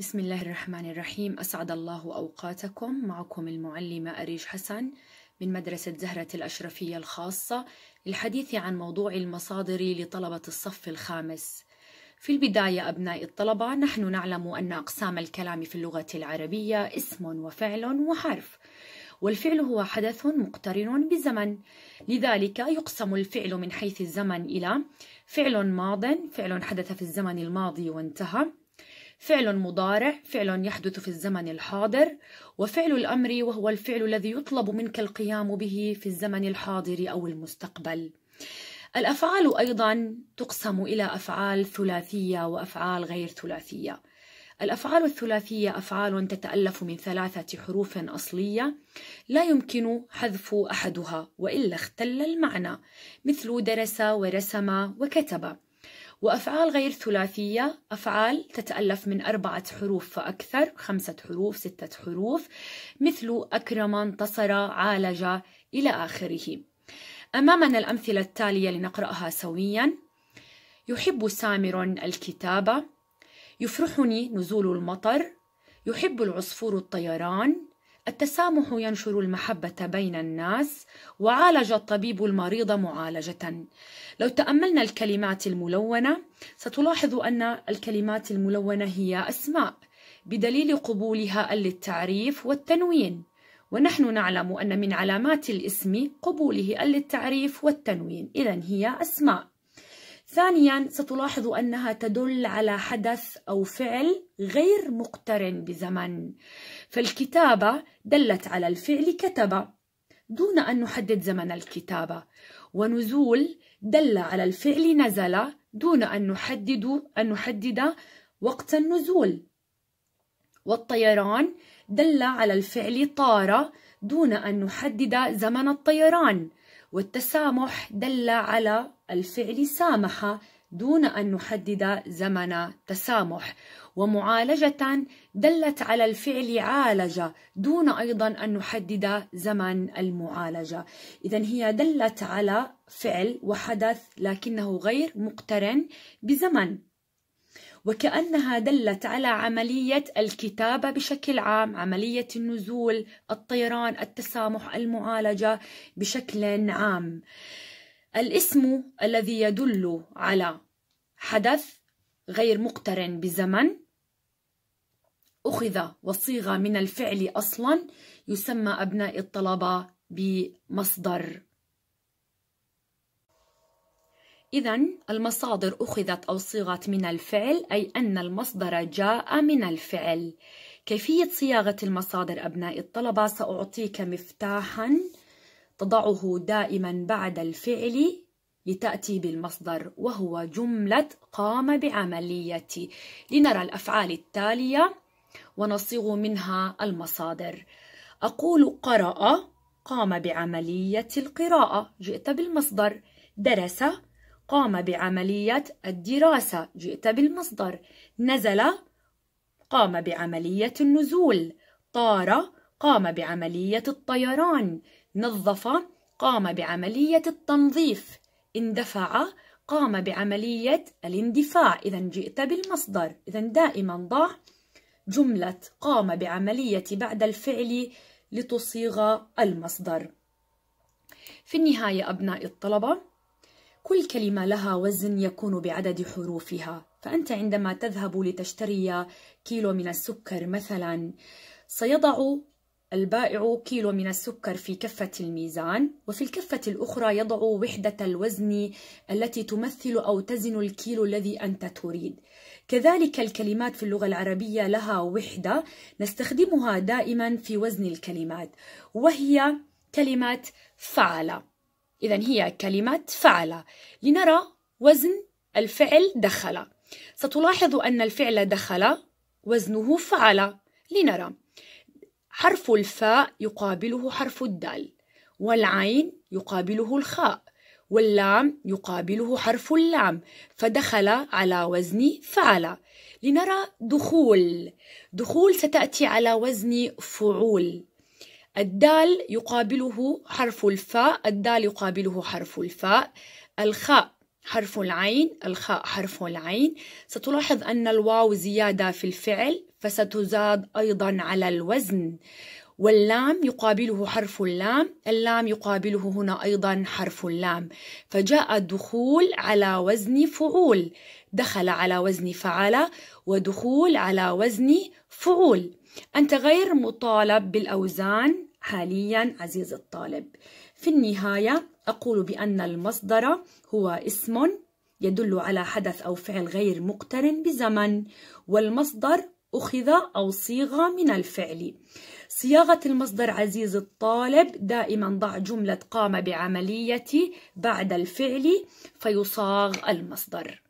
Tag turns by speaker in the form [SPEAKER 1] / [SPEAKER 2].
[SPEAKER 1] بسم الله الرحمن الرحيم أسعد الله أوقاتكم معكم المعلمة أريج حسن من مدرسة زهرة الأشرفية الخاصة للحديث عن موضوع المصادر لطلبة الصف الخامس في البداية أبناء الطلبة نحن نعلم أن أقسام الكلام في اللغة العربية اسم وفعل وحرف والفعل هو حدث مقترن بزمن لذلك يقسم الفعل من حيث الزمن إلى فعل ماض فعل حدث في الزمن الماضي وانتهى فعل مضارع فعل يحدث في الزمن الحاضر وفعل الأمر وهو الفعل الذي يطلب منك القيام به في الزمن الحاضر أو المستقبل الأفعال أيضا تقسم إلى أفعال ثلاثية وأفعال غير ثلاثية الأفعال الثلاثية أفعال تتألف من ثلاثة حروف أصلية لا يمكن حذف أحدها وإلا اختل المعنى مثل درس ورسم وكتب وأفعال غير ثلاثية أفعال تتألف من أربعة حروف فأكثر خمسة حروف ستة حروف مثل أكرم انتصر عالج إلى آخره أمامنا الأمثلة التالية لنقرأها سويا يحب سامر الكتابة يفرحني نزول المطر يحب العصفور الطيران التسامح ينشر المحبة بين الناس وعالج الطبيب المريض معالجة لو تأملنا الكلمات الملونة ستلاحظ أن الكلمات الملونة هي أسماء بدليل قبولها للتعريف والتنوين ونحن نعلم أن من علامات الاسم قبوله للتعريف والتنوين إذا هي أسماء ثانيا ستلاحظ أنها تدل على حدث أو فعل غير مقترن بزمن فالكتابة دلت على الفعل كتب دون أن نحدد زمن الكتابة ونزول دل على الفعل نزل دون أن نحدد أن نحدد وقت النزول والطيران دل على الفعل طار دون أن نحدد زمن الطيران والتسامح دل على الفعل سامح دون أن نحدد زمن تسامح ومعالجة دلت على الفعل عالج دون أيضا أن نحدد زمن المعالجة إذا هي دلت على فعل وحدث لكنه غير مقترن بزمن وكأنها دلت على عملية الكتابة بشكل عام عملية النزول الطيران التسامح المعالجة بشكل عام الاسم الذي يدل على حدث غير مقترن بزمن أخذ وصيغة من الفعل أصلا يسمى أبناء الطلبة بمصدر إذا المصادر أخذت أو صيغت من الفعل أي أن المصدر جاء من الفعل كيفية صياغة المصادر أبناء الطلبة سأعطيك مفتاحاً تضعه دائما بعد الفعل لتأتي بالمصدر وهو جملة قام بعملية لنرى الأفعال التالية ونصيغ منها المصادر أقول قرأ قام بعملية القراءة جئت بالمصدر درس قام بعملية الدراسة جئت بالمصدر نزل قام بعملية النزول طار قام بعملية الطيران نظف قام بعملية التنظيف اندفع قام بعملية الاندفاع إذا جئت بالمصدر إذا دائما ضع جملة قام بعملية بعد الفعل لتصيغ المصدر في النهاية أبناء الطلبة كل كلمة لها وزن يكون بعدد حروفها فأنت عندما تذهب لتشتري كيلو من السكر مثلا سيضع البائع كيلو من السكر في كفة الميزان وفي الكفة الأخرى يضع وحدة الوزن التي تمثل أو تزن الكيلو الذي أنت تريد كذلك الكلمات في اللغة العربية لها وحدة نستخدمها دائما في وزن الكلمات وهي كلمة فعل إذا هي كلمة فعل لنرى وزن الفعل دخل ستلاحظ أن الفعل دخل وزنه فعل لنرى حرف الفاء يقابله حرف الدال والعين يقابله الخاء واللام يقابله حرف اللام فدخل على وزن فعل لنرى دخول دخول ستأتي على وزن فعول الدال يقابله حرف الفاء الدال يقابله حرف الفاء الخاء حرف العين الخاء حرف العين ستلاحظ أن الواو زيادة في الفعل فستزاد أيضا على الوزن واللام يقابله حرف اللام اللام يقابله هنا أيضا حرف اللام فجاء الدخول على وزن فعول دخل على وزن فعل ودخول على وزن فعول أنت غير مطالب بالأوزان حاليا عزيز الطالب في النهاية أقول بأن المصدر هو اسم يدل على حدث أو فعل غير مقترن بزمن والمصدر أخذ أو صيغة من الفعل صياغة المصدر عزيز الطالب دائما ضع جملة قام بعملية بعد الفعل فيصاغ المصدر